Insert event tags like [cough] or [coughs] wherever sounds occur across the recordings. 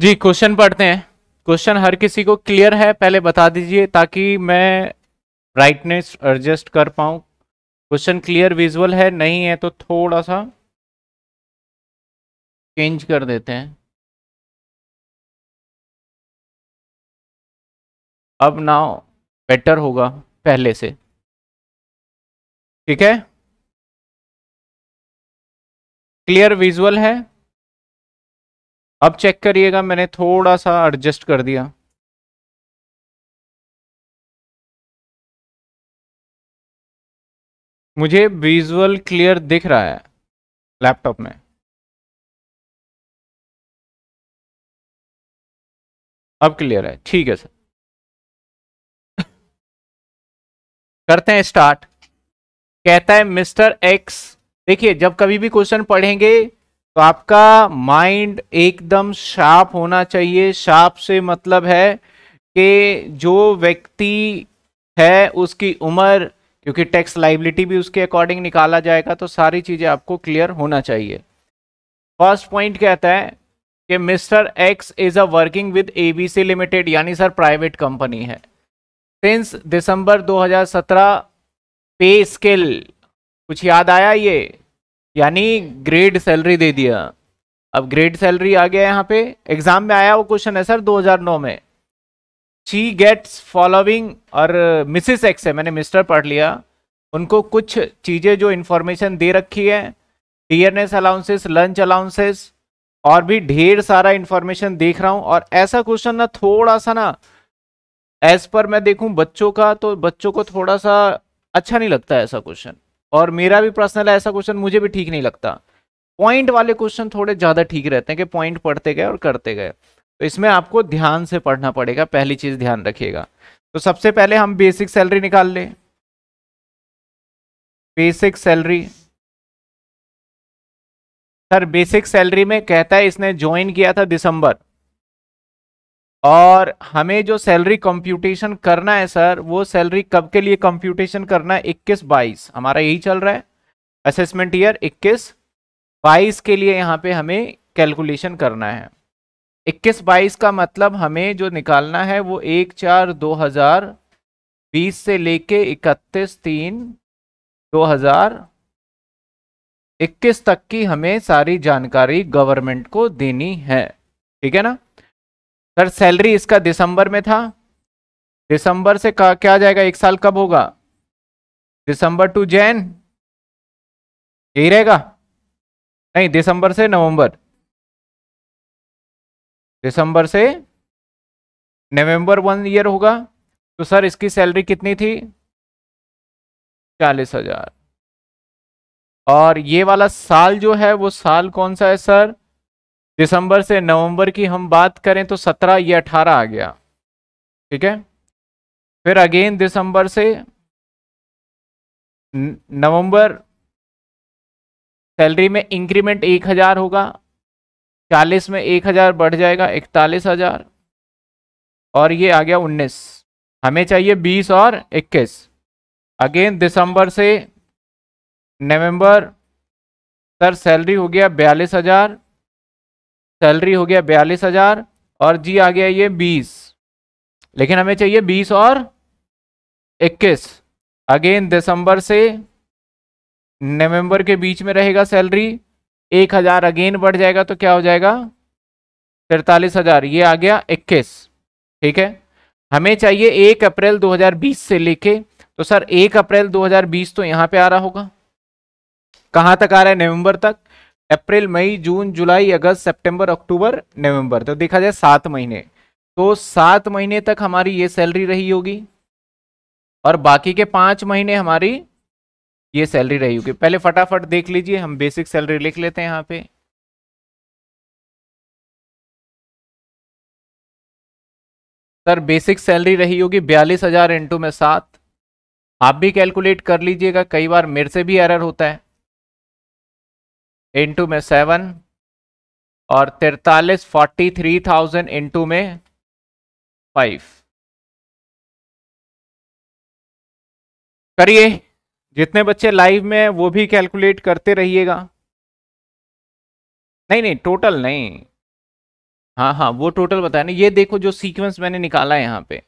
जी question पढ़ते हैं question हर किसी को क्लियर है पहले बता दीजिए ताकि मैं ब्राइटनेस एडजस्ट कर पाऊँ क्वेश्चन क्लियर विजुअल है नहीं है तो थोड़ा सा चेंज कर देते हैं अब ना बेटर होगा पहले से ठीक है क्लियर विजुअल है अब चेक करिएगा मैंने थोड़ा सा एडजस्ट कर दिया मुझे विजुअल क्लियर दिख रहा है लैपटॉप में अब क्लियर है ठीक है सर [laughs] करते हैं स्टार्ट कहता है मिस्टर एक्स देखिए जब कभी भी क्वेश्चन पढ़ेंगे तो आपका माइंड एकदम शार्प होना चाहिए शार्प से मतलब है कि जो व्यक्ति है उसकी उम्र क्योंकि टैक्स लाइबिलिटी भी उसके अकॉर्डिंग निकाला जाएगा तो सारी चीज़ें आपको क्लियर होना चाहिए फर्स्ट पॉइंट कहता है कि mister X is a working with ABC limited यानी सर प्राइवेट कंपनी है सिंस दिसंबर 2017 पे स्किल कुछ याद आया ये यानी ग्रेड सैलरी दे दिया अब ग्रेड सैलरी आ गया यहाँ पे एग्जाम में आया वो क्वेश्चन है सर 2009 में शी गेट्स फॉलोइंग और मिसिस एक्स है मैंने मिस्टर पढ़ लिया उनको कुछ चीज़ें जो इन्फॉर्मेशन दे रखी है एस अलाउंसेस लंच अलाउंसेस और भी ढेर सारा इन्फॉर्मेशन देख रहा हूँ और ऐसा क्वेश्चन ना थोड़ा सा ना एज पर मैं देखूँ बच्चों का तो बच्चों को थोड़ा सा अच्छा नहीं लगता ऐसा क्वेश्चन और मेरा भी पर्सनल ऐसा क्वेश्चन मुझे भी ठीक नहीं लगता पॉइंट वाले क्वेश्चन थोड़े ज़्यादा ठीक रहते हैं कि पॉइंट पढ़ते गए और करते गए तो इसमें आपको ध्यान से पढ़ना पड़ेगा पहली चीज़ ध्यान रखिएगा तो सबसे पहले हम बेसिक सैलरी निकाल लें basic salary sir basic salary में कहता है इसने ज्वाइन किया था दिसंबर और हमें जो सैलरी कंप्यूटेशन करना है सर वो सैलरी कब के लिए कंप्यूटेशन करना है इक्कीस बाईस हमारा यही चल रहा है असेसमेंट ईयर इक्कीस बाईस के लिए यहाँ पे हमें कैलकुलेशन करना है इक्कीस बाईस का मतलब हमें जो निकालना है वो एक चार दो हजार बीस से लेके इकतीस तीन दो हजार इक्कीस तक की हमें सारी जानकारी गवर्नमेंट को देनी है ठीक है ना सर सैलरी इसका दिसंबर में था दिसंबर से का, क्या जाएगा एक साल कब होगा दिसंबर टू जैन यही रहेगा नहीं दिसंबर से नवंबर दिसंबर से नवंबर वन ईयर होगा तो सर इसकी सैलरी कितनी थी चालीस हजार और ये वाला साल जो है वो साल कौन सा है सर दिसंबर से नवंबर की हम बात करें तो सत्रह या अठारह आ गया ठीक है फिर अगेन दिसंबर से नवंबर सैलरी में इंक्रीमेंट एक हज़ार होगा चालीस में एक हज़ार बढ़ जाएगा इकतालीस हज़ार और ये आ गया उन्नीस हमें चाहिए बीस और इक्कीस अगेन दिसंबर से नवंबर सर सैलरी हो गया बयालीस हज़ार सैलरी हो गया बयालीस हजार और जी आ गया ये बीस लेकिन हमें चाहिए बीस और इक्कीस अगेन दिसंबर से नवंबर के बीच में रहेगा सैलरी एक हजार अगेन बढ़ जाएगा तो क्या हो जाएगा तिरतालीस हजार ये आ गया इक्कीस ठीक है हमें चाहिए एक अप्रैल 2020 से लेके तो सर एक अप्रैल 2020 तो यहाँ पे आ रहा होगा कहाँ तक आ रहा है नवंबर तक अप्रैल मई जून जुलाई अगस्त सितंबर अक्टूबर नवंबर तो देखा जाए सात महीने तो सात महीने तक हमारी ये सैलरी रही होगी और बाकी के पाँच महीने हमारी ये सैलरी रही होगी पहले फटाफट देख लीजिए हम बेसिक सैलरी लिख लेते हैं यहाँ पे सर बेसिक सैलरी रही होगी बयालीस हज़ार इंटू में सात आप भी कैलकुलेट कर लीजिएगा कई बार मेरे से भी एरर होता है इंटू में सेवन और तिरतालीस फोर्टी थ्री थाउजेंड इंटू में फाइव करिए जितने बच्चे लाइव में वो भी कैलकुलेट करते रहिएगा नहीं नहीं टोटल नहीं हाँ हाँ वो टोटल बताया ना ये देखो जो सीक्वेंस मैंने निकाला है यहाँ पे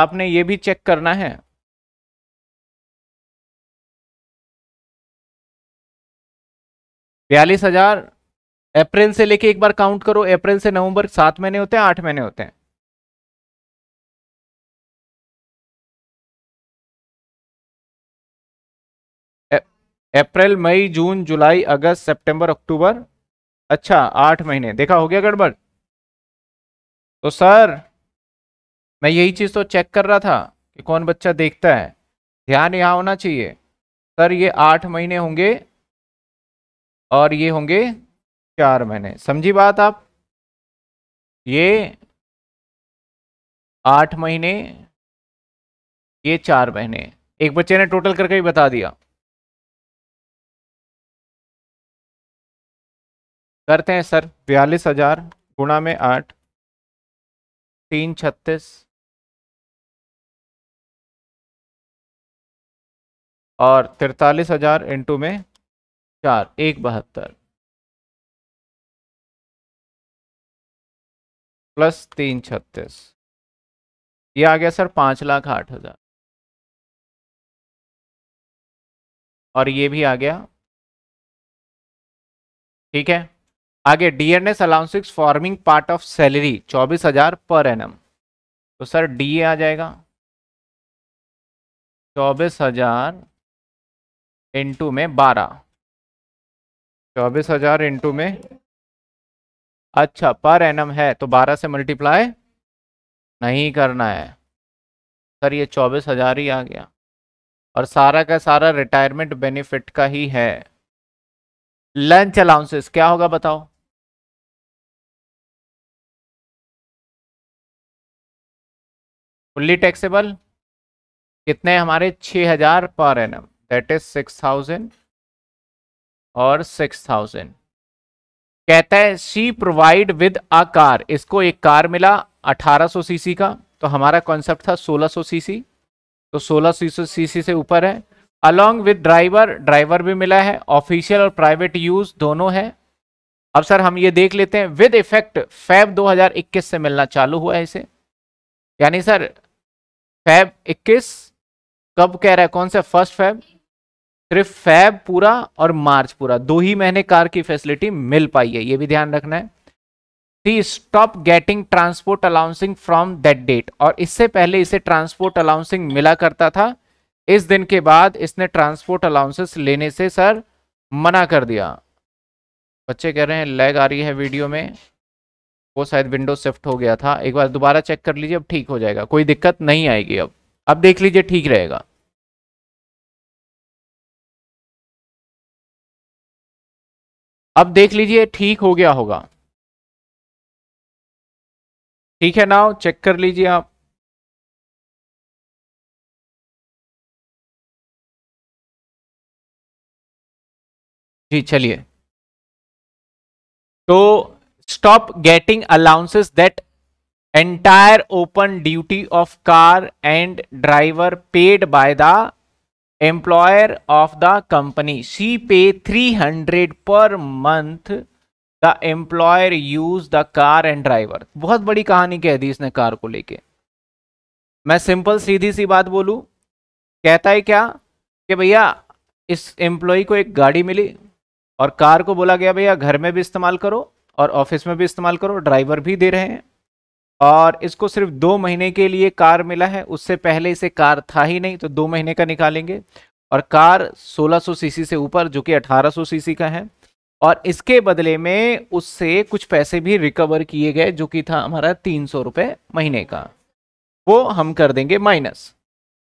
आपने ये भी चेक करना है बयालीस हजार अप्रैल से लेके एक बार काउंट करो अप्रैल से नवंबर सात महीने होते हैं आठ महीने होते हैं अप्रैल मई जून जुलाई अगस्त सितंबर अक्टूबर अच्छा आठ महीने देखा हो गया गड़बड़ तो सर मैं यही चीज़ तो चेक कर रहा था कि कौन बच्चा देखता है ध्यान यहाँ होना चाहिए सर ये आठ महीने होंगे और ये होंगे चार महीने समझी बात आप ये आठ महीने ये चार महीने एक बच्चे ने टोटल करके ही बता दिया करते हैं सर बयालीस हजार गुणा में आठ तीन छत्तीस और तिरतालीस हजार इंटू में चार एक बहत्तर प्लस तीन छत्तीस ये आ गया सर पाँच लाख आठ हजार और ये भी आ गया ठीक है आगे DNS allowances forming part of salary चौबीस हजार पर एनम तो सर डी आ जाएगा चौबीस हजार इंटू में बारह चौबीस हजार इंटू में अच्छा पर एनम है तो बारह से मल्टीप्लाई नहीं करना है सर ये चौबीस हजार ही आ गया और सारा का सारा रिटायरमेंट बेनिफिट का ही है लंच अलाउंसेस क्या होगा बताओ फुल्ली टैक्सेबल कितने हमारे 6000 पर एनम दैट इज 6000 और सिक्स थाउजेंड कहता है she provide with a car इसको एक कार मिला अठारह सी सीसी का तो हमारा कॉन्सेप्ट था सोलह सी सीसी तो सोलह सी सीसी से ऊपर है अलॉन्ग विद ड्राइवर ड्राइवर भी मिला है ऑफिशियल और प्राइवेट यूज दोनों है अब सर हम ये देख लेते हैं विद इफेक्ट फैब 2021 से मिलना चालू हुआ है इसे यानी सर फैब 21 कब कह रहा है कौन सा फर्स्ट फैब सिर्फ फैब पूरा और मार्च पूरा दो ही महीने कार की फैसिलिटी मिल पाई है ये भी ध्यान रखना है three stop getting transport allowancing from that date और इससे पहले इसे ट्रांसपोर्ट अलाउंसिंग मिला करता था इस दिन के बाद इसने ट्रांसपोर्ट अलाउंसेस लेने से सर मना कर दिया बच्चे कह रहे हैं लैग आ रही है वीडियो में वो शायद विंडो शिफ्ट हो गया था एक बार दोबारा चेक कर लीजिए अब ठीक हो जाएगा कोई दिक्कत नहीं आएगी अब अब देख लीजिए ठीक रहेगा अब देख लीजिए ठीक हो गया होगा ठीक है नाउ चेक कर लीजिए आप जी चलिए तो stop getting allowances that entire open duty of car and driver paid by the of the company she pay three 300 per month the employer use the car and driver बहुत बड़ी कहानी कह दी इसने कार को लेके मैं सिंपल सीधी सी बात बोलूं कहता है क्या कि भैया इस एम्प्लॉय को एक गाड़ी मिली और कार को बोला गया भैया घर में भी इस्तेमाल करो और ऑफिस में भी इस्तेमाल करो ड्राइवर भी दे रहे हैं और इसको सिर्फ दो महीने के लिए कार मिला है उससे पहले इसे कार था ही नहीं तो दो महीने का निकालेंगे और कार 1600 सीसी से ऊपर जो कि 1800 सीसी का है और इसके बदले में उससे कुछ पैसे भी रिकवर किए गए जो कि था हमारा तीन सौ रुपये महीने का वो हम कर देंगे माइनस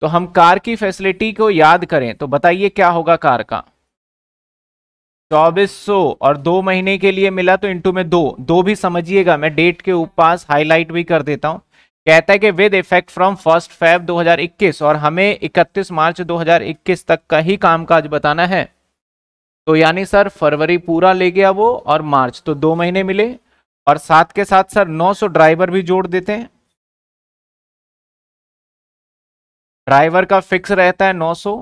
तो हम कार की फैसिलिटी को याद करें तो बताइए क्या होगा कार का चौबीस और दो महीने के लिए मिला तो इंटू में दो दो भी समझिएगा मैं डेट के उपास हाईलाइट भी कर देता हूँ कहता है कि with effect from first Feb 2021 और हमें 31 मार्च 2021 तक का ही कामकाज बताना है तो यानी सर फरवरी पूरा ले गया वो और मार्च तो दो महीने मिले और साथ के साथ सर 900 ड्राइवर भी जोड़ देते हैं ड्राइवर का फिक्स रहता है 900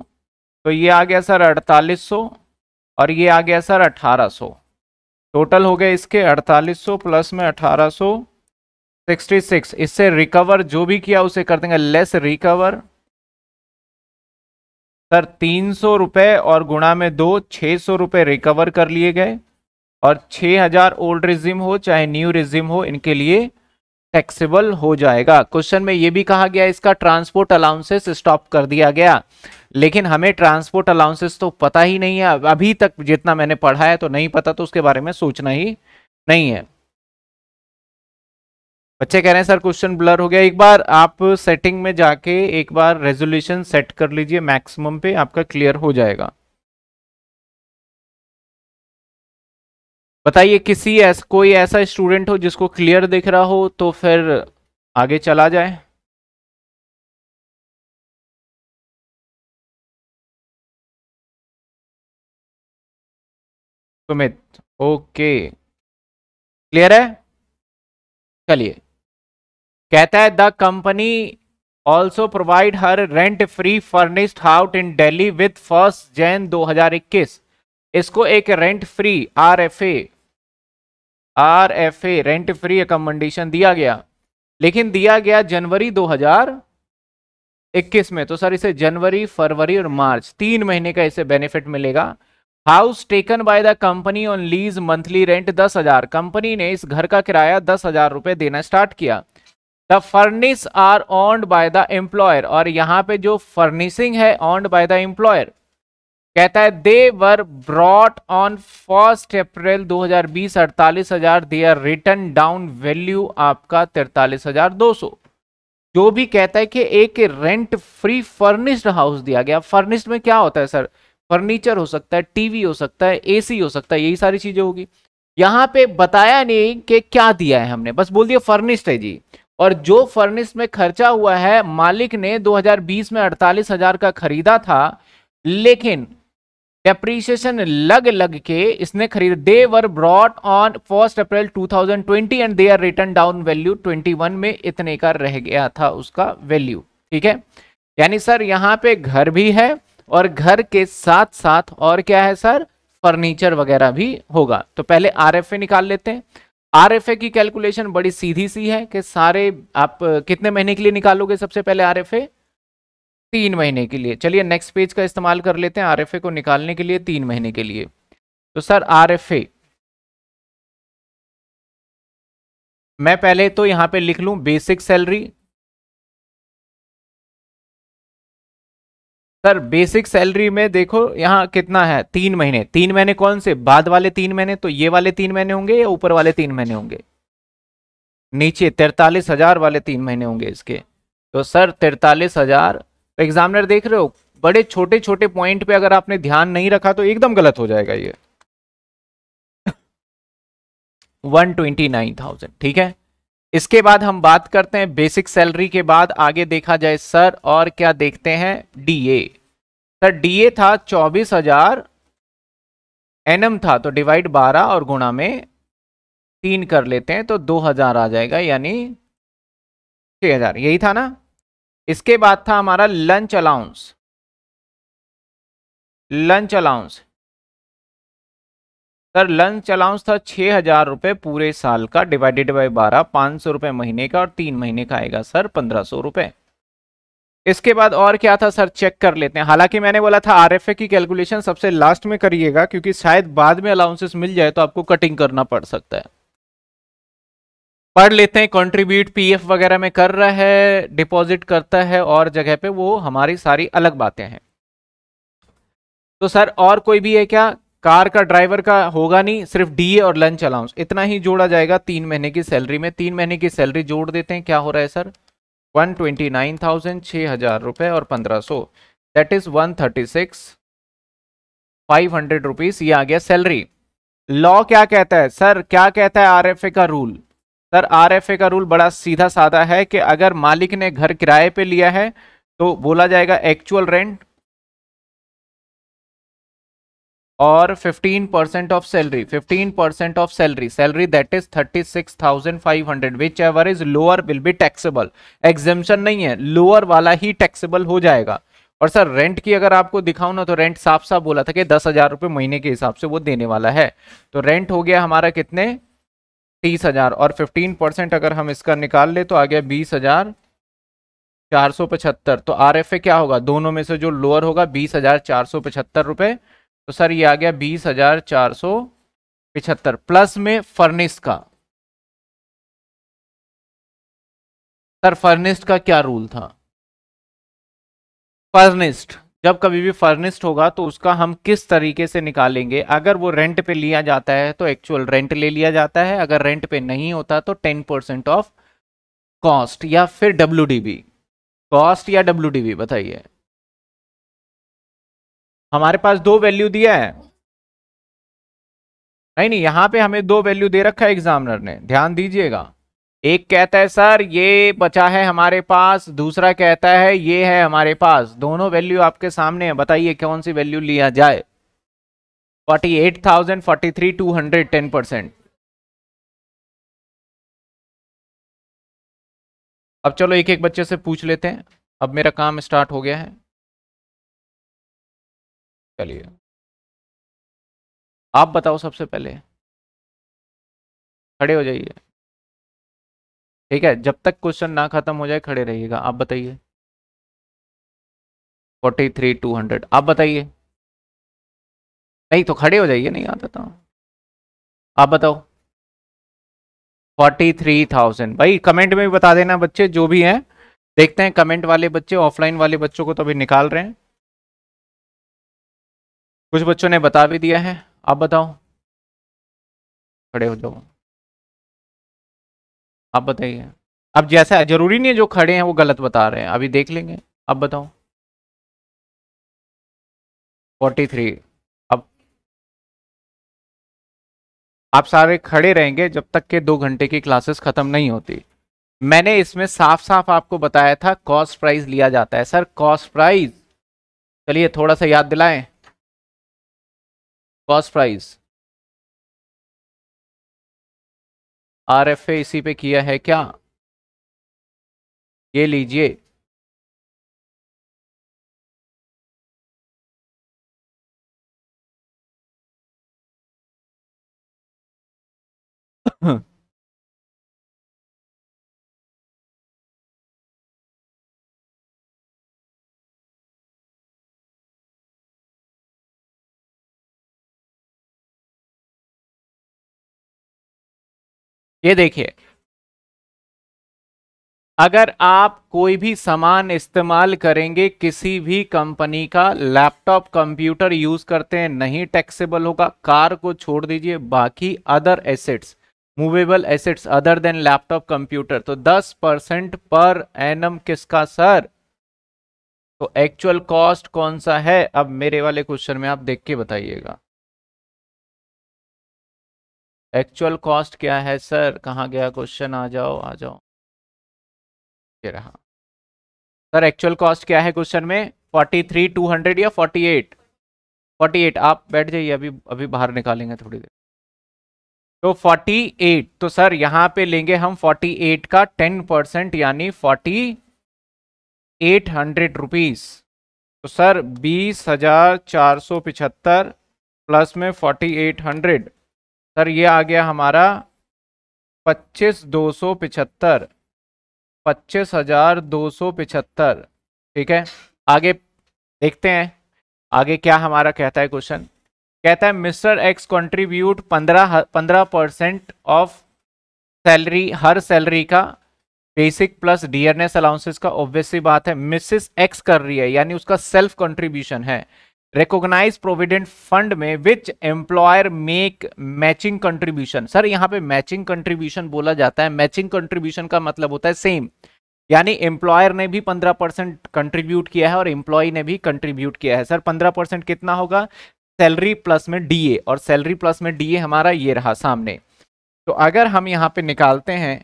तो ये आ गया सर अड़तालीस और ये आ गया सर 1800 टोटल हो गए इसके 4800 प्लस में 1866 इससे रिकवर जो भी किया उसे कर देंगे लेस रिकवर सर तीन सौ और गुणा में दो छः सौ रिकवर कर लिए गए और 6000 ओल्ड रिजिम हो चाहे न्यू रिज्यूम हो इनके लिए टैक्सेबल हो जाएगा क्वेश्चन में यह भी कहा गया इसका ट्रांसपोर्ट अलाउंसेस स्टॉप कर दिया गया लेकिन हमें ट्रांसपोर्ट अलाउंसेस तो पता ही नहीं है अभी तक जितना मैंने पढ़ा है तो नहीं पता तो उसके बारे में सोचना ही नहीं है बच्चे कह रहे हैं सर क्वेश्चन ब्लर हो गया एक बार आप सेटिंग में जाके एक बार रेजोल्यूशन सेट कर लीजिए मैक्सिमम पे आपका क्लियर हो जाएगा बताइए किसी ऐस, कोई ऐसा स्टूडेंट हो जिसको क्लियर दिख रहा हो तो फिर आगे चला जाए सुमित ओके क्लियर है चलिए कहता है the company also provide her rent free furnished house in Delhi with first Jan 2021 इसको एक rent free R F A R F A rent free accommodation दिया गया लेकिन दिया गया जनवरी 2021 में तो सर इसे जनवरी फरवरी और मार्च तीन महीने का इसे बेनिफिट मिलेगा house taken by the company on lease monthly rent दस हजार कंपनी ने इस घर का किराया दस हजार रुपए देना स्टार्ट किया the furniture are owned by the employer और यहाँ पे जो फर्निशिंग है ऑन्ड बाय द एम्प्लॉयर कहता है they were bought on first April 2020 अड़तालीस हजार they are written down value आपका तिरतालीस हजार दो सौ जो भी कहता है कि एक रेंट फ्री फर्निश्ड हाउस दिया गया फर्निश्ड में क्या होता है सर फर्नीचर हो सकता है टीवी हो सकता है एसी हो सकता है यही सारी चीजें होगी यहाँ पे बताया नहीं कि क्या दिया है हमने बस बोल दिया फर्निश्ड है जी और जो फर्निश्ड में खर्चा हुआ है मालिक ने दो में अड़तालीस हजार का खरीदा था लेकिन डेप्रीसिएशन लग लग के इसने खरीद they were bought on first April 2020 and they are written down value 21 में इतने का रह गया था उसका वैल्यू ठीक है यानी सर यहाँ पे घर भी है और घर के साथ साथ और क्या है सर फर्नीचर वगैरह भी होगा तो पहले आर निकाल लेते हैं आर की कैलकुलेशन बड़ी सीधी सी है कि सारे आप कितने महीने के लिए निकालोगे सबसे पहले आर तीन महीने के लिए चलिए नेक्स्ट पेज का इस्तेमाल कर लेते हैं आरएफए को निकालने के लिए तीन महीने के लिए तो सर आरएफए मैं पहले तो यहां पे लिख लूं basic salary sir basic salary में देखो यहां कितना है तीन महीने तीन महीने कौन से बाद वाले तीन महीने तो ये वाले तीन महीने होंगे या ऊपर वाले तीन महीने होंगे नीचे तैतालीस हजार वाले तीन महीने होंगे इसके तो सर तिरतालीस हजार एग्जामिनर देख रहे हो बड़े छोटे छोटे पॉइंट पे अगर आपने ध्यान नहीं रखा तो एकदम गलत हो जाएगा ये वन ट्वेंटी नाइन थाउजेंड ठीक है इसके बाद हम बात करते हैं बेसिक सैलरी के बाद आगे देखा जाए सर और क्या देखते हैं डीए सर डीए था चौबीस हजार एनएम था तो डिवाइड बारह और गुणा में तीन कर लेते हैं तो दो हजार आ जाएगा यानी छह हजार यही था ना इसके बाद था हमारा lunch allowance lunch allowance sir lunch allowance था छः हज़ार रुपये पूरे साल का डिवाइडेड बाय बारह पाँच सौ रुपये महीने का और तीन महीने का आएगा सर पंद्रह सौ रुपये इसके बाद और क्या था सर चेक कर लेते हैं हालांकि मैंने बोला था आरएफए की कैलकुलेशन सबसे लास्ट में करिएगा क्योंकि शायद बाद में अलाउंसेस मिल जाए तो आपको कटिंग करना पड़ सकता है पढ़ लेते हैं कंट्रीब्यूट पीएफ वगैरह में कर रहा है डिपॉजिट करता है और जगह पे वो हमारी सारी अलग बातें हैं तो सर और कोई भी है क्या कार का ड्राइवर का होगा नहीं सिर्फ डीए और लंच अलाउंस इतना ही जोड़ा जाएगा तीन महीने की सैलरी में तीन महीने की सैलरी जोड़ देते हैं क्या हो रहा है sir one twenty nine thousand छः हज़ार रुपये और पंद्रह सौ that is one thirty six five hundred rupees ये आ गया सैलरी लॉ क्या कहता है सर क्या कहता है आरएफए का रूल सर आरएफए का रूल बड़ा सीधा साधा है कि अगर मालिक ने घर किराए पे लिया है तो बोला जाएगा एक्चुअल रेंट और 15 percent of salary 15 percent of salary salary that is 36,500 whichever is lower will be taxable exemption नहीं है लोअर वाला ही टैक्सेबल हो जाएगा और सर रेंट की अगर आपको दिखाऊं ना तो रेंट साफ साफ बोला था कि दस हजार रुपये महीने के हिसाब से वो देने वाला है तो रेंट हो गया हमारा कितने तीस हजार और फिफ्टीन परसेंट अगर हम इसका निकाल ले तो आ गया बीस हजार चार सौ पचहत्तर तो आर एफ ए क्या होगा दोनों में से जो लोअर होगा बीस हजार चार सौ पचहत्तर रुपये तो सर ये आ गया बीस हजार चार सौ पचहत्तर प्लस में फर्निस का सर फर्निस्ट का क्या रूल था फर्निस्ट जब कभी भी फर्निस्ड होगा तो उसका हम किस तरीके से निकालेंगे अगर वो रेंट पे लिया जाता है तो एक्चुअल रेंट ले लिया जाता है अगर रेंट पे नहीं होता तो टेन परसेंट ऑफ कॉस्ट या फिर डब्ल्यू कॉस्ट या डब्ल्यू बताइए हमारे पास दो वैल्यू दिया है नहीं नहीं यहाँ पे हमें दो वैल्यू दे रखा है एग्जामिनर ने ध्यान दीजिएगा एक कहता है सर ये बचा है हमारे पास दूसरा कहता है ये है हमारे पास दोनों वैल्यू आपके सामने है बताइए कौन सी वैल्यू लिया जाए forty eight thousand forty three two hundred ten percent अब चलो एक एक बच्चे से पूछ लेते हैं अब मेरा काम स्टार्ट हो गया है चलिए आप बताओ सबसे पहले खड़े हो जाइए ठीक है जब तक क्वेश्चन ना खत्म हो जाए खड़े रहिएगा आप बताइए फोर्टी थ्री टू हंड्रेड आप बताइए नहीं तो खड़े हो जाइए नहीं आता था तो। आप बताओ फोर्टी थ्री थाउजेंड भाई कमेंट में भी बता देना बच्चे जो भी हैं देखते हैं कमेंट वाले बच्चे ऑफलाइन वाले बच्चों को तो अभी निकाल रहे हैं कुछ बच्चों ने बता भी दिया है आप बताओ खड़े हो जाओ आप बताइए अब जैसा जरूरी नहीं है जो खड़े हैं वो गलत बता रहे हैं अभी देख लेंगे अब बताओ फोर्टी थ्री अब आप सारे खड़े रहेंगे जब तक के दो घंटे की क्लासेस ख़त्म नहीं होती मैंने इसमें साफ साफ आपको बताया था कॉस्ट प्राइस लिया जाता है सर कॉस्ट प्राइस चलिए थोड़ा सा याद दिलाएं cost price R F A इसी पे किया है क्या ये लीजिए Huh. [coughs] [coughs] हाँ। ये देखिए अगर आप कोई भी सामान इस्तेमाल करेंगे किसी भी कंपनी का लैपटॉप कंप्यूटर यूज करते हैं नहीं टैक्सेबल होगा कार को छोड़ दीजिए बाकी other assets movable assets other than laptop computer तो 10 परसेंट पर एनम किसका सर तो एक्चुअल कॉस्ट कौन सा है अब मेरे वाले क्वेश्चन में आप देख के बताइएगा एक्चुअल कॉस्ट क्या है सर कहाँ गया क्वेश्चन आ जाओ आ जाओ ये रहा सर एक्चुअल कॉस्ट क्या है क्वेश्चन में फोर्टी थ्री टू हंड्रेड या फोर्टी एट फोर्टी एट आप बैठ जाइए अभी अभी बाहर निकालेंगे थोड़ी देर तो फोर्टी एट तो सर यहाँ पे लेंगे हम फोर्टी एट का टेन परसेंट यानी फोर्टी एट हंड्रेड रुपीज़ तो सर बीस हज़ार चार सौ पिछहत्तर प्लस में फोर्टी एट हंड्रेड सर ये आ गया हमारा पच्चीस दो सौ पिछहत्तर पच्चीस हजार दो सौ पिछहत्तर ठीक है आगे देखते हैं आगे क्या हमारा कहता है क्वेश्चन कहता है मिस्टर एक्स कंट्रीब्यूट पंद्रह पंद्रह परसेंट ऑफ सैलरी हर सैलरी का बेसिक प्लस डीएनएस अलाउंसेस का ऑब्वियसली बात है मिसेस एक्स कर रही है यानी उसका सेल्फ कंट्रीब्यूशन है रिकोगनाइज प्रोविडेंट फंड में which employer make matching contribution sir यहाँ पे मैचिंग कंट्रीब्यूशन बोला जाता है मैचिंग कंट्रीब्यूशन का मतलब होता है सेम यानी एम्प्लॉयर ने भी पंद्रह परसेंट कंट्रीब्यूट किया है और एम्प्लॉय ने भी कंट्रीब्यूट किया है सर पंद्रह परसेंट कितना होगा सैलरी प्लस में डीए और सैलरी प्लस में डीए हमारा ये रहा सामने तो अगर हम यहाँ पे निकालते हैं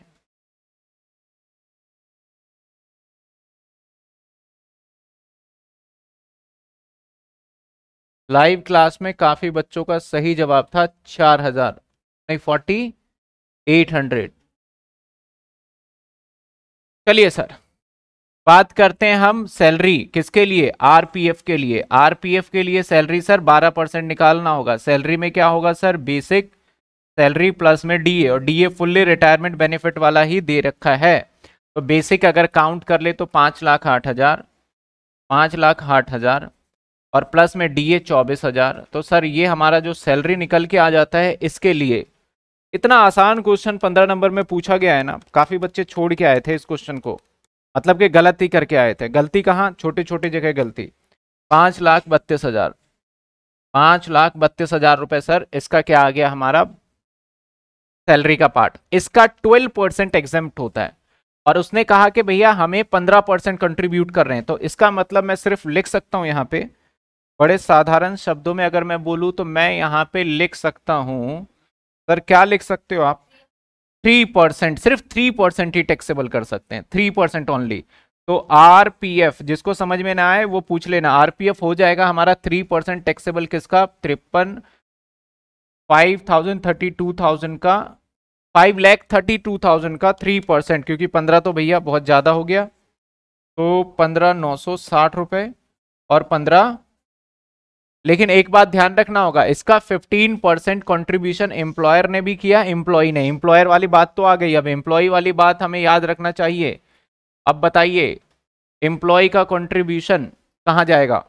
लाइव क्लास में काफ़ी बच्चों का सही जवाब था चार हजार नहीं फोर्टी एट हंड्रेड चलिए सर बात करते हैं हम सैलरी किसके लिए आरपीएफ के लिए आरपीएफ के लिए सैलरी सर 12 परसेंट निकालना होगा सैलरी में क्या होगा सर बेसिक सैलरी प्लस में डीए और डीए फुल्ली रिटायरमेंट बेनिफिट वाला ही दे रखा है तो बेसिक अगर काउंट कर ले तो पाँच लाख आठ हज़ार पाँच लाख आठ हज़ार और प्लस में डी ए चौबीस हज़ार तो सर ये हमारा जो सैलरी निकल के आ जाता है इसके लिए इतना आसान क्वेश्चन पंद्रह नंबर में पूछा गया है ना काफ़ी बच्चे छोड़ के आए थे इस क्वेश्चन को मतलब कि गलती करके आए थे गलती कहाँ छोटे छोटे जगह गलती पाँच लाख बत्तीस हज़ार पाँच लाख बत्तीस हज़ार रुपये सर इसका क्या आ गया हमारा सैलरी का पार्ट इसका ट्वेल्व परसेंट एग्जेम्प्ट होता है और उसने कहा कि भैया हमें पंद्रह परसेंट कंट्रीब्यूट कर रहे हैं तो इसका मतलब मैं सिर्फ लिख सकता हूँ यहाँ पे बड़े साधारण शब्दों में अगर मैं बोलूँ तो मैं यहाँ पे लिख सकता हूँ सर क्या लिख सकते हो आप थ्री परसेंट सिर्फ थ्री परसेंट ही टैक्सेबल कर सकते हैं थ्री परसेंट ओनली तो एफ जिसको समझ में ना आए वो पूछ लेना एफ हो जाएगा हमारा थ्री परसेंट टैक्सेबल किसका तिरपन five thousand thirty two thousand का five lakh thirty two thousand का थ्री परसेंट क्योंकि पंद्रह तो भैया बहुत ज़्यादा हो गया तो पंद्रह नौ सौ साठ रुपये और पंद्रह लेकिन एक बात ध्यान रखना होगा इसका 15 परसेंट कॉन्ट्रीब्यूशन एम्प्लॉयर ने भी किया एम्प्लॉय ने एम्प्लॉयर वाली बात तो आ गई अब एम्प्लॉय वाली बात हमें याद रखना चाहिए अब बताइए एम्प्लॉय का कॉन्ट्रीब्यूशन कहाँ जाएगा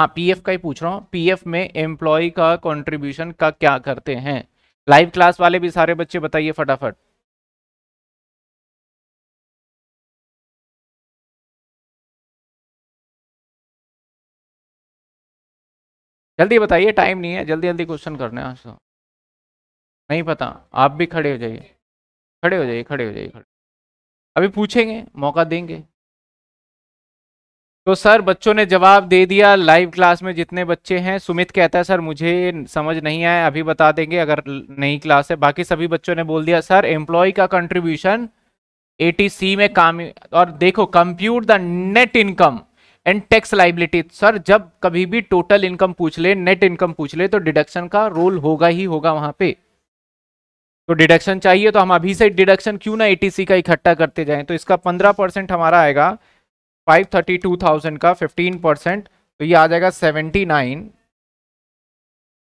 हाँ पीएफ का ही पूछ रहा हूँ पीएफ में एम्प्लॉय का कॉन्ट्रीब्यूशन का क्या करते हैं लाइव क्लास वाले भी सारे बच्चे बताइए फटाफट जल्दी बताइए टाइम नहीं है जल्दी जल्दी क्वेश्चन करने हैं आज नहीं पता आप भी खड़े हो जाइए खड़े हो जाइए खड़े हो जाइए खड़े अभी पूछेंगे मौका देंगे तो सर बच्चों ने जवाब दे दिया लाइव क्लास में जितने बच्चे हैं सुमित कहता है सर मुझे समझ नहीं आया अभी बता देंगे अगर नई क्लास है बाकी सभी बच्चों ने बोल दिया सर एम्प्लॉय का कंट्रीब्यूशन एटीसी में काम और देखो compute the net income and tax liability sir जब कभी भी टोटल इनकम पूछ ले नेट इनकम पूछ ले तो डिडक्शन का रोल होगा ही होगा वहां पे तो डिडक्शन चाहिए तो हम अभी से डिडक्शन क्यों ना एटीसी का इकट्ठा करते जाएं तो इसका पंद्रह परसेंट हमारा आएगा फाइव थर्टी टू थाउजेंड का फिफ्टीन परसेंट तो ये आ जाएगा seventy nine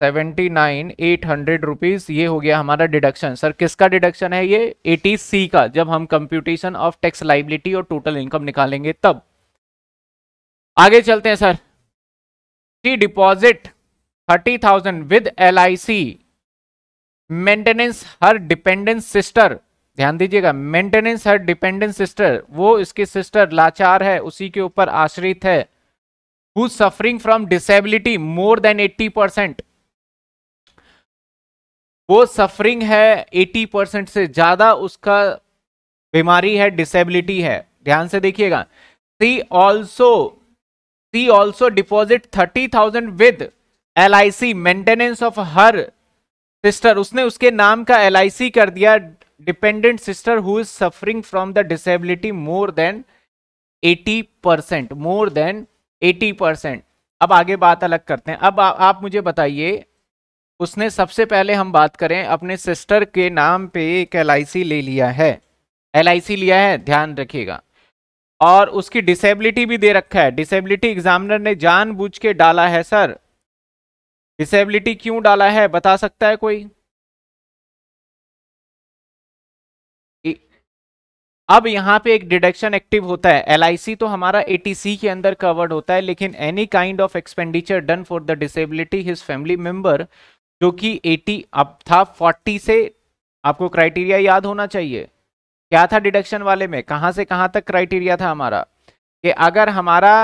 seventy nine eight hundred rupees ये हो गया हमारा डिडक्शन सर किसका डिडक्शन है ये एटी सी का जब हम कंप्यूटेशन ऑफ टैक्स लाइबिलिटी और टोटल इनकम निकालेंगे तब आगे चलते हैं sir C deposit thirty thousand with L I C maintenance her dependence sister ध्यान दीजिएगा मेंटेनेंस हर डिपेंडेंट सिस्टर वो इसकी सिस्टर लाचार है उसी के ऊपर आश्रित है who suffering from disability more than eighty percent वो सफरिंग है एटी परसेंट से ज्यादा उसका बीमारी है डिसेबिलिटी है ध्यान से देखिएगा C also C also deposit thirty thousand with L I C maintenance of her sister उसने उसके नाम का एल आई सी कर दिया dependent sister who is suffering from the disability more than eighty percent more than eighty percent अब आगे बात अलग करते हैं अब आ, आप मुझे बताइए उसने सबसे पहले हम बात करें अपने सिस्टर के नाम पे एक एल ले लिया है एल लिया है ध्यान रखिएगा और उसकी डिसेबिलिटी भी दे रखा है डिसेबिलिटी एग्जामिनर ने जानबूझ के डाला है सर डिसेबिलिटी क्यों डाला है बता सकता है कोई अब यहाँ पे एक डिडक्शन एक्टिव होता है एल तो हमारा एटीसी के अंदर कवर्ड होता है लेकिन any kind of expenditure done for the disability his family member जो कि 80 अब था 40 से आपको क्राइटेरिया याद होना चाहिए क्या था डिडक्शन वाले में कहां से कहां तक क्राइटेरिया था हमारा कि अगर हमारा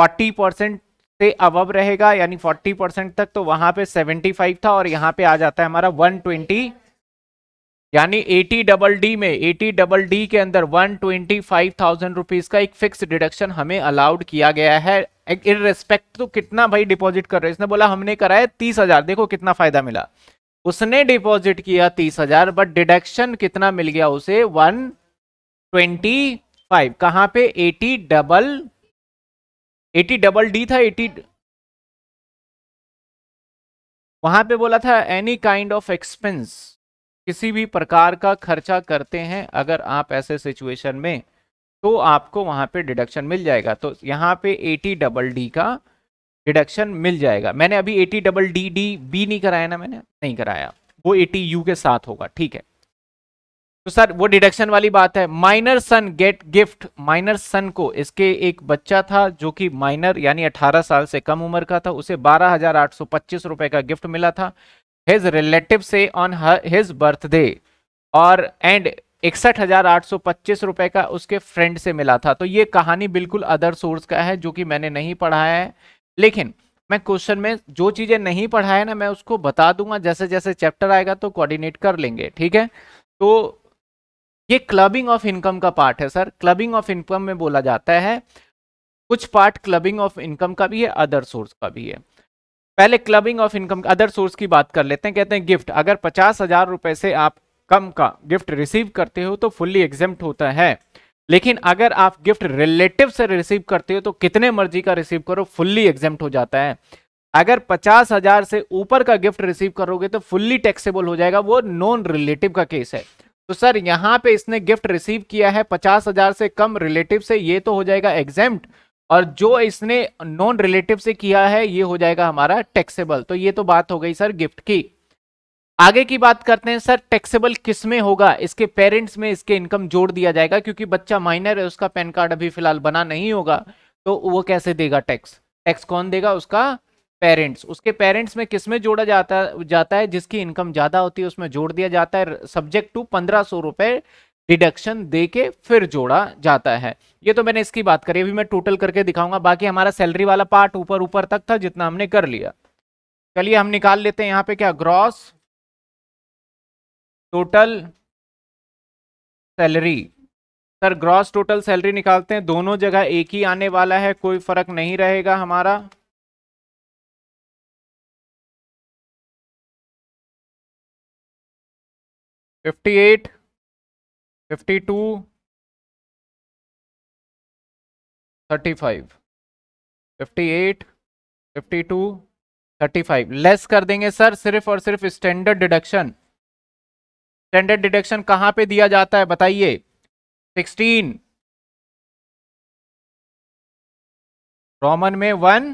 40 परसेंट से अवब रहेगा यानी 40 परसेंट तक तो वहां पे 75 था और यहाँ पे आ जाता है हमारा 120 यानी एटी डबल डी में एटी डबल डी के अंदर 125,000 रुपीस का एक फिक्स डिडक्शन हमें अलाउड किया गया है इन रेस्पेक्ट तो कितना भाई डिपॉजिट कर रहे हैं इसने बोला हमने कराया तीस हजार देखो कितना फायदा मिला उसने डिपॉजिट किया तीस हजार बट डिडक्शन कितना मिल गया उसे वन ट्वेंटी फाइव कहां पे eighty double eighty double D था एटी वहां पे बोला था एनी काइंड ऑफ एक्सपेंस किसी भी प्रकार का खर्चा करते हैं अगर आप ऐसे सिचुएशन में तो आपको वहां पे डिडक्शन मिल जाएगा तो यहाँ पे एटी डबल डी का डिडक्शन मिल जाएगा मैंने अभी eighty double D D B नहीं कराया ना मैंने नहीं कराया वो एटी यू के साथ होगा ठीक है तो सर वो डिडक्शन वाली बात है minor son get gift minor son को इसके एक बच्चा था जो कि माइनर यानी 18 साल से कम उम्र का था उसे बारह हजार आठ सौ पच्चीस रुपए का गिफ्ट मिला था हिज रिलेटिव से ऑन हिज बर्थडे और एंड इकसठ हजार आठ सौ पच्चीस रुपए का उसके फ्रेंड से मिला था तो ये कहानी बिल्कुल अदर सोर्स का है जो कि मैंने नहीं पढ़ाया है लेकिन मैं क्वेश्चन में जो चीजें नहीं पढ़ा है ना मैं उसको बता दूंगा जैसे जैसे चैप्टर आएगा तो कोऑर्डिनेट कर लेंगे ठीक है तो ये क्लबिंग ऑफ इनकम का पार्ट है सर क्लबिंग ऑफ इनकम में बोला जाता है कुछ पार्ट क्लबिंग ऑफ इनकम का भी है अदर सोर्स का भी है पहले clubbing of income other source की बात कर लेते हैं कहते हैं गिफ्ट अगर पचास हजार रुपए से आप कम का गिफ्ट रिसीव करते हो तो फुल्ली एग्जेप्ट होता है लेकिन अगर आप गिफ्ट रिलेटिव से रिसीव करते हो तो कितने मर्जी का रिसीव करो फुल्ली एग्जाम हो जाता है अगर पचास हजार से ऊपर का गिफ्ट रिसीव करोगे तो फुल्ली टैक्सेबल हो जाएगा वो नॉन रिलेटिव का केस है तो सर यहाँ पे इसने गिफ्ट रिसीव किया है पचास हजार से कम रिलेटिव से ये तो हो जाएगा एग्जाम और जो इसने नॉन रिलेटिव से किया है ये हो जाएगा हमारा टैक्सेबल तो ये तो बात हो गई सर गिफ्ट की आगे की बात करते हैं सर टैक्सेबल किस में होगा इसके पेरेंट्स में इसके इनकम जोड़ दिया जाएगा क्योंकि बच्चा माइनर है उसका पैन कार्ड अभी फिलहाल बना नहीं होगा तो वो कैसे देगा टैक्स टैक्स कौन देगा उसका पेरेंट्स उसके पेरेंट्स में किस में जोड़ा जाता जाता है जिसकी इनकम ज़्यादा होती है उसमें जोड़ दिया जाता है सब्जेक्ट टू पंद्रह सौ रुपये डिडक्शन दे के फिर जोड़ा जाता है ये तो मैंने इसकी बात करी अभी मैं टोटल करके दिखाऊंगा बाकी हमारा सैलरी वाला पार्ट ऊपर ऊपर तक था जितना हमने कर लिया चलिए हम निकाल लेते हैं यहाँ पे क्या gross total salary sir gross total salary निकालते हैं दोनों जगह एक ही आने वाला है कोई फर्क नहीं रहेगा हमारा fifty eight fifty two thirty five fifty eight fifty two thirty five less कर देंगे सर सिर्फ और सिर्फ स्टैंडर्ड डिडक्शन स्टैंडर्ड डिडक्शन कहां पे दिया जाता है बताइए सिक्सटीन रोमन में वन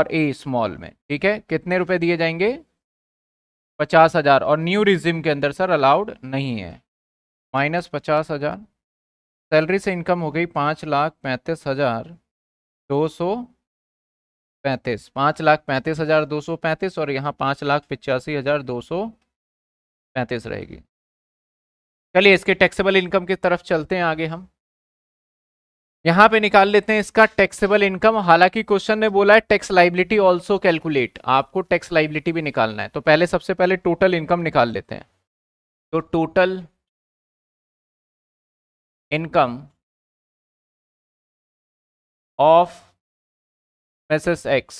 और ए स्मॉल में ठीक है कितने रुपए दिए जाएंगे पचास हजार और न्यू रिज्यूम के अंदर सर अलाउड नहीं है माइनस पचास हजार सैलरी से इनकम हो गई पाँच लाख पैंतीस हजार दो सौ पैंतीस पाँच लाख पैंतीस हजार दो सौ पैंतीस और यहाँ पाँच लाख पिचासी हजार दो सौ पैंतीस रहेगी चलिए इसके टैक्सेबल इनकम की तरफ चलते हैं आगे हम यहाँ पे निकाल लेते हैं इसका टैक्सेबल इनकम हालांकि क्वेश्चन ने बोला है टैक्स लाइबिलिटी ऑल्सो कैलकुलेट आपको टैक्स लाइबिलिटी भी निकालना है तो पहले सबसे पहले टोटल इनकम निकाल लेते हैं तो total income of Mrs X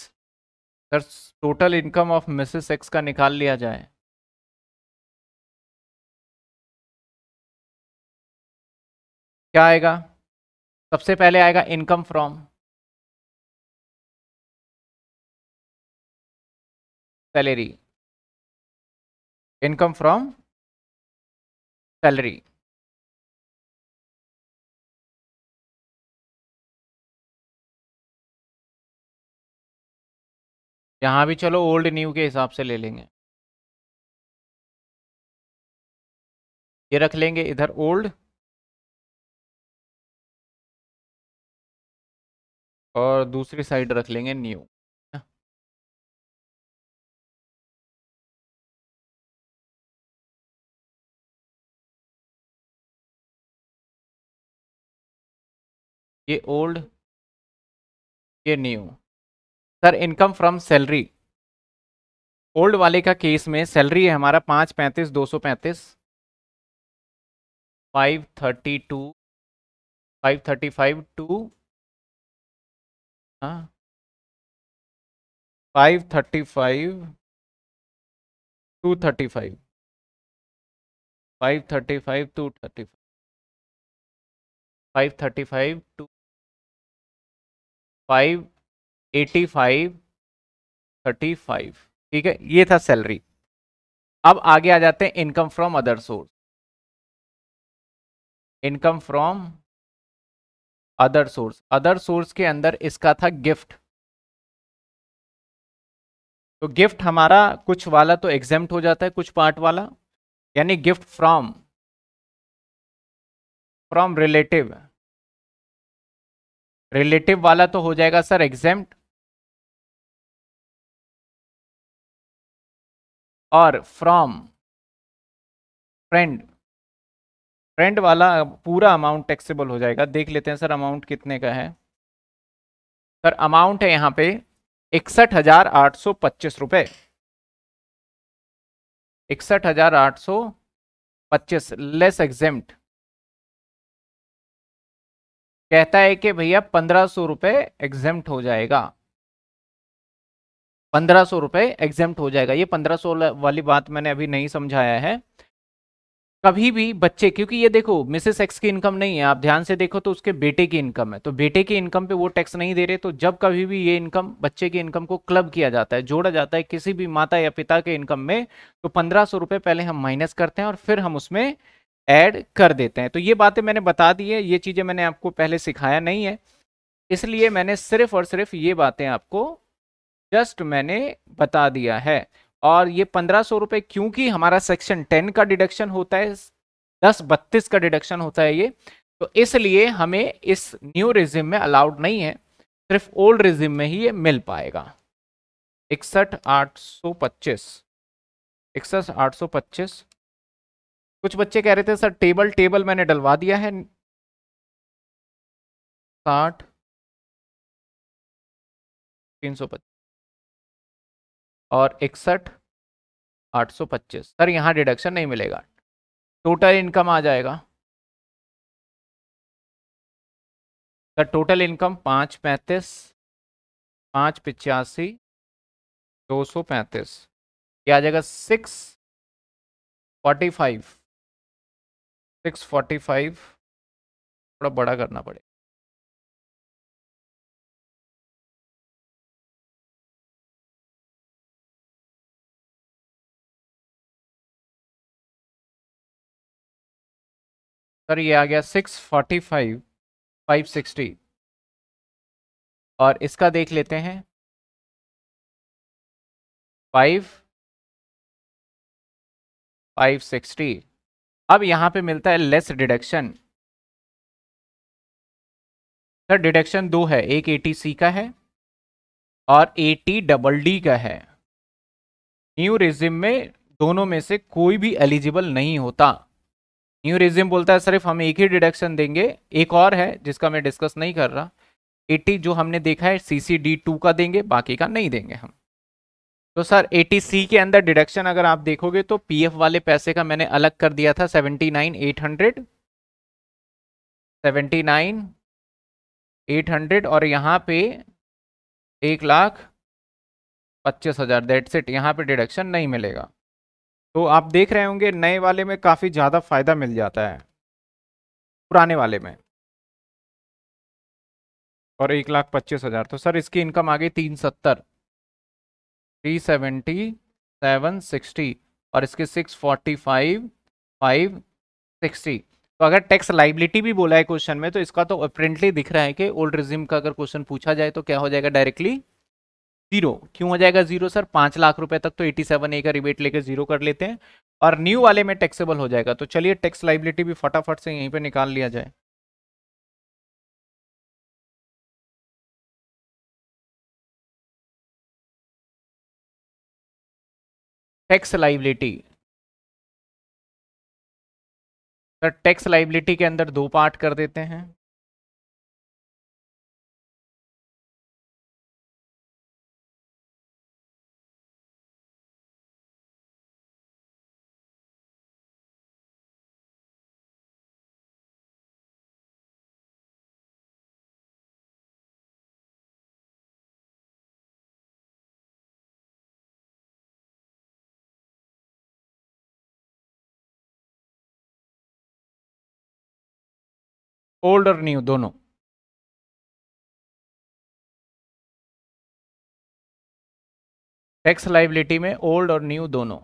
sir total income of Mrs X का निकाल लिया जाए क्या आएगा सबसे पहले आएगा income from salary income from salary यहां भी चलो ओल्ड न्यू के हिसाब से ले लेंगे ये रख लेंगे इधर ओल्ड और दूसरी साइड रख लेंगे न्यू ये ओल्ड ये new sir income from salary old वाले का केस में सैलरी है हमारा पाँच पैंतीस दो सौ पैंतीस five thirty two five thirty five two five thirty five two thirty five five thirty five two thirty five five thirty five two five eighty five thirty five ठीक है ये था सैलरी अब आगे आ जाते हैं income from other source income from other source other source के अंदर इसका था गिफ्ट तो गिफ्ट हमारा कुछ वाला तो एग्जाम हो जाता है कुछ पार्ट वाला यानी gift from from relative relative वाला तो हो जाएगा सर एग्जाम और फ्रॉम फ्रेंड रेंट वाला पूरा अमाउंट टैक्सेबल हो जाएगा देख लेते हैं सर अमाउंट कितने का है सर अमाउंट है यहाँ पे इकसठ हजार आठ सौ पच्चीस रुपये इकसठ हजार आठ सौ पच्चीस लेस एग्जेम्प्ट कहता है कि भैया पंद्रह सौ रुपये एग्जेम्प्ट हो जाएगा पंद्रह सौ रुपये एग्जेम्प्ट हो जाएगा ये पंद्रह सौ वाली बात मैंने अभी नहीं समझाया है कभी भी बच्चे क्योंकि ये देखो मिसेस एक्स की इनकम नहीं है आप ध्यान से देखो तो उसके बेटे की इनकम है तो बेटे की इनकम पे वो टैक्स नहीं दे रहे तो जब कभी भी ये इनकम बच्चे की इनकम को क्लब किया जाता है जोड़ा जाता है किसी भी माता या पिता के इनकम में तो पंद्रह सौ रुपये पहले हम माइनस करते हैं और फिर हम उसमें ऐड कर देते हैं तो ये बातें मैंने बता दी है ये चीज़ें मैंने आपको पहले सिखाया नहीं है इसलिए मैंने सिर्फ और सिर्फ ये बातें आपको जस्ट मैंने बता दिया है और ये पंद्रह सौ रुपये क्योंकि हमारा सेक्शन टेन का डिडक्शन होता है दस बत्तीस का डिडक्शन होता है ये तो इसलिए हमें इस न्यू रिज्यूम में अलाउड नहीं है सिर्फ ओल्ड रिजिम में ही ये मिल पाएगा इकसठ आठ सौ पच्चीस इकसठ आठ सौ पच्चीस कुछ बच्चे कह रहे थे सर टेबल टेबल मैंने डलवा दिया है साठ तीन सौ पच्चीस और इकसठ आठ सौ पच्चीस सर यहाँ डिडक्शन नहीं मिलेगा टोटल इनकम आ जाएगा सर टोटल इनकम पाँच पैंतीस पाँच पिचासी दो सौ पैंतीस ये आ जाएगा six forty five six forty five थोड़ा बड़ा करना पड़ेगा सर ये आ गया six forty five five sixty और इसका देख लेते हैं फाइव फाइव सिक्सटी अब यहाँ पे मिलता है लेस डिडक्शन सर डिडक्शन दो है एक एटी सी का है और टी डबल डी का है न्यू रिजिम में दोनों में से कोई भी एलिजिबल नहीं होता न्यू रिज्यूम बोलता है सिर्फ हम एक ही डिडक्शन देंगे एक और है जिसका मैं डिस्कस नहीं कर रहा 80 जो हमने देखा है सी सी डी टू का देंगे बाकी का नहीं देंगे हम तो सर सी के अंदर डिडक्शन अगर आप देखोगे तो पीएफ वाले पैसे का मैंने अलग कर दिया था 79,800 हंड्रेड और यहाँ पे एक लाख पच्चीस हज़ार दैट्स इट यहाँ पे डिडक्शन नहीं मिलेगा तो आप देख रहे होंगे नए वाले में काफ़ी ज़्यादा फ़ायदा मिल जाता है पुराने वाले में और एक लाख पच्चीस हज़ार तो सर इसकी इनकम आ गई तीन सत्तर थ्री सेवेंटी सेवन सिक्सटी और इसके six forty five five sixty तो अगर टैक्स लाइबिलिटी भी बोला है क्वेश्चन में तो इसका तो अप्रेंटली दिख रहा है कि ओल्ड रिज्यूम का अगर क्वेश्चन पूछा जाए तो क्या हो जाएगा डायरेक्टली जीरो क्यों हो जाएगा जीरो सर पांच लाख रुपए तक तो एटी सेवन ए का रिबेट लेकर जीरो कर लेते हैं और न्यू वाले में टैक्सेबल हो जाएगा तो चलिए टैक्स लाइबिलिटी भी फटाफट से यहीं पे निकाल लिया जाए tax liability sir tax liability के अंदर दो पार्ट कर देते हैं ओल्ड और न्यू दोनों टैक्स लाइबिलिटी में ओल्ड और न्यू दोनों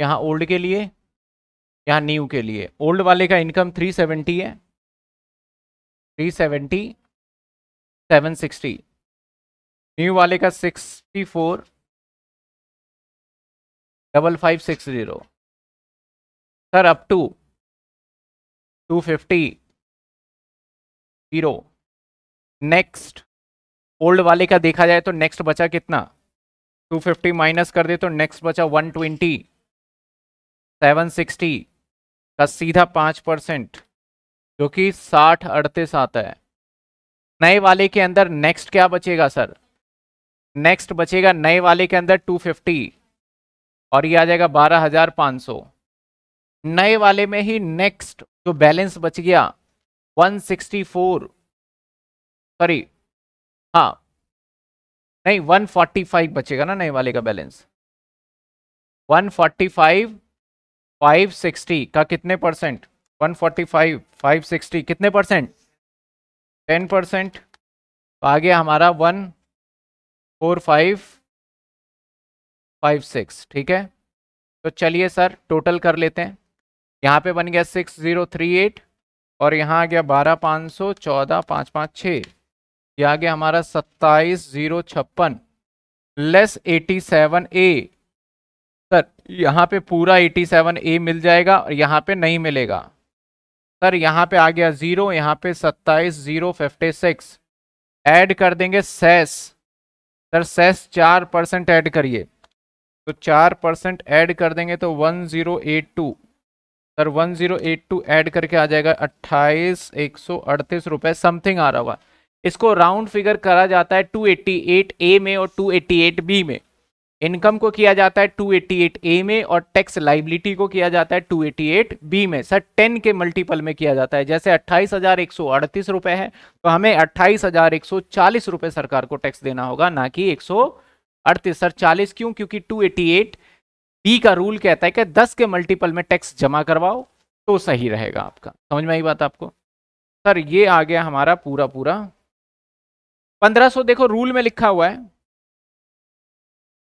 यहाँ ओल्ड के लिए यहाँ न्यू के लिए ओल्ड वाले का इनकम 370 है 370 760 न्यू वाले का 64 double five six zero sir up to two fifty zero next old वाले का देखा जाए तो नेक्स्ट बचा कितना 250 माइनस कर दे तो नेक्स्ट बचा 120 760 का सीधा पाँच परसेंट जो कि साठ अड़तीस आता है नए वाले के अंदर नेक्स्ट क्या बचेगा सर नेक्स्ट बचेगा नए वाले के अंदर 250 और ये आ जाएगा 12,500 नए वाले में ही नेक्स्ट जो तो बैलेंस बच गया 164 सॉरी हाँ नहीं 145 बचेगा ना नए वाले का बैलेंस 145 560 का कितने परसेंट 145 560 कितने परसेंट 10 परसेंट तो आ गया हमारा one four five five six ठीक है तो चलिए सर टोटल कर लेते हैं यहाँ पे बन गया सिक्स जीरो थ्री एट और यहाँ आ गया बारह पाँच सौ चौदह पाँच पाँच छः यह आ गया हमारा सत्ताईस जीरो छप्पन less eighty seven A sir यहाँ पे पूरा एटी सेवन ए मिल जाएगा और यहाँ पे नहीं मिलेगा सर यहाँ पे आ गया ज़ीरो यहाँ पे सत्ताईस ज़ीरो फिफ्टी सिक्स एड कर देंगे सेस सर सेस चार परसेंट ऐड करिए तो चार परसेंट ऐड कर देंगे तो one zero eight two sir one zero eight two add करके आ जाएगा अट्ठाईस एक सौ अड़तीस रुपए समथिंग आ रहा हुआ इसको राउंड फिगर करा जाता है टू एट्टी एट ए में और टू एट्टी एट बी में इनकम को किया जाता है टू एट्टी एट ए में और टैक्स लाइबिलिटी को किया जाता है टू एट्टी एट बी में सर टेन के मल्टीपल में किया जाता है जैसे अट्ठाईस हजार एक सौ अड़तीस रुपए है तो हमें अट्ठाईस हजार एक सौ चालीस रुपए सरकार को टैक्स देना होगा ना कि एक सौ अड़तीस सर चालीस क्यों क्योंकि टू एट्टी एट बी का रूल कहता है कि दस के मल्टीपल में टैक्स जमा करवाओ तो सही रहेगा आपका समझ में आई बात आपको सर ये आ गया हमारा पूरा पूरा 1500 देखो रूल में लिखा हुआ है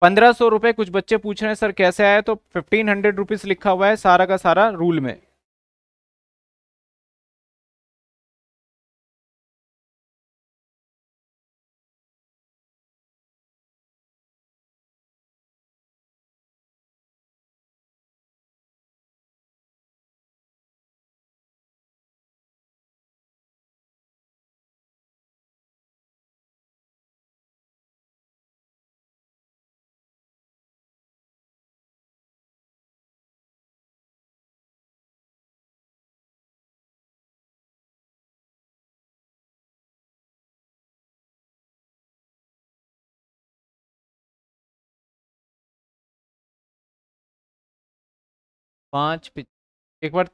पंद्रह सौ रुपये कुछ बच्चे पूछ रहे हैं सर कैसे आया तो फिफ्टीन हंड्रेड रुपीज़ लिखा हुआ है सारा का सारा रूल में पाँच एक बार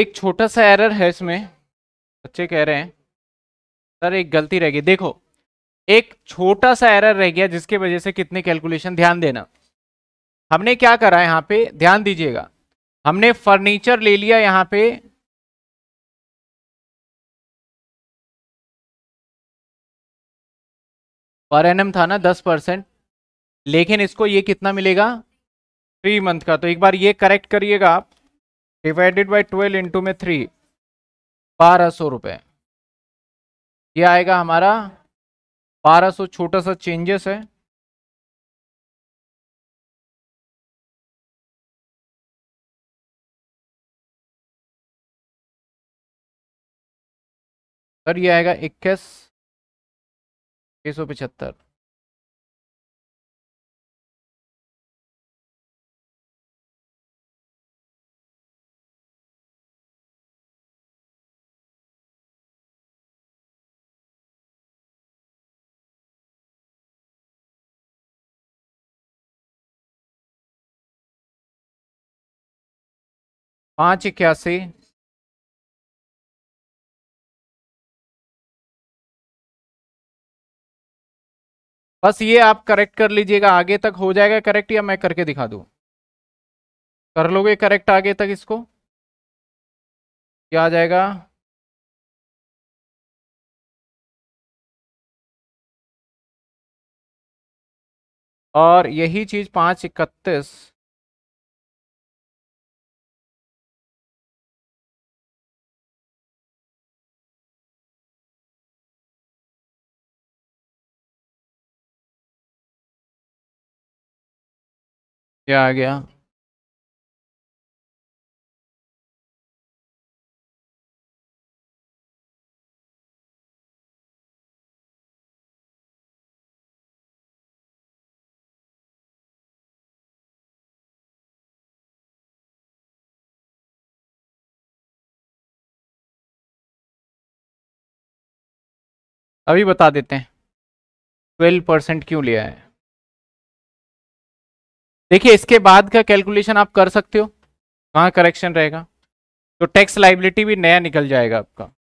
एक छोटा सा एरर है इसमें बच्चे कह रहे हैं सर एक गलती रह गई देखो एक छोटा सा एरर रह गया जिसके वजह से कितने कैलकुलेशन ध्यान देना हमने क्या करा है यहाँ पे ध्यान दीजिएगा हमने फर्नीचर ले लिया यहाँ पे पर एन था ना दस परसेंट लेकिन इसको ये कितना मिलेगा थ्री मंथ का तो एक बार ये करेक्ट करिएगा आप डिवाइडेड बाई ट्वेल्व इंटू में थ्री बारह सौ रुपये यह आएगा हमारा बारह सौ छोटा सा चेंजेस है सर ये आएगा इक्कीस छः सौ पचहत्तर पाँच इक्यासी बस ये आप करेक्ट कर लीजिएगा आगे तक हो जाएगा करेक्ट या मैं करके दिखा दूँ कर लोगे करेक्ट आगे तक इसको क्या आ जाएगा और यही चीज़ पाँच इकतीस क्या आ गया अभी बता देते हैं ट्वेल्व परसेंट क्यों लिया है देखिए इसके बाद का कैलकुलेशन आप कर सकते हो कहाँ करेक्शन रहेगा तो टैक्स लाइबिलिटी भी नया निकल जाएगा आपका